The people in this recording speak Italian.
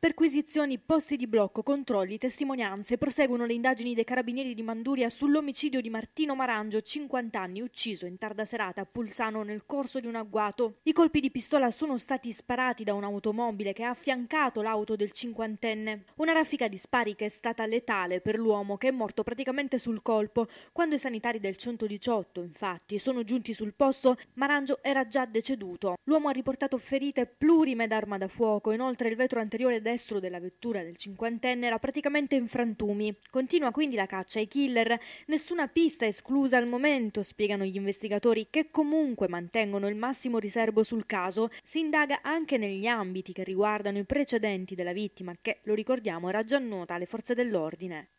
Perquisizioni, posti di blocco, controlli, testimonianze. Proseguono le indagini dei carabinieri di Manduria sull'omicidio di Martino Marangio, 50 anni, ucciso in tarda serata a Pulsano nel corso di un agguato. I colpi di pistola sono stati sparati da un'automobile che ha affiancato l'auto del cinquantenne. Una raffica di spari che è stata letale per l'uomo che è morto praticamente sul colpo. Quando i sanitari del 118, infatti, sono giunti sul posto, Marangio era già deceduto. L'uomo ha riportato ferite plurime d'arma da fuoco, inoltre il vetro anteriore del destro della vettura del cinquantenne era praticamente in frantumi. Continua quindi la caccia ai killer, nessuna pista esclusa al momento, spiegano gli investigatori che comunque mantengono il massimo riservo sul caso. Si indaga anche negli ambiti che riguardano i precedenti della vittima che, lo ricordiamo, era già nota alle forze dell'ordine.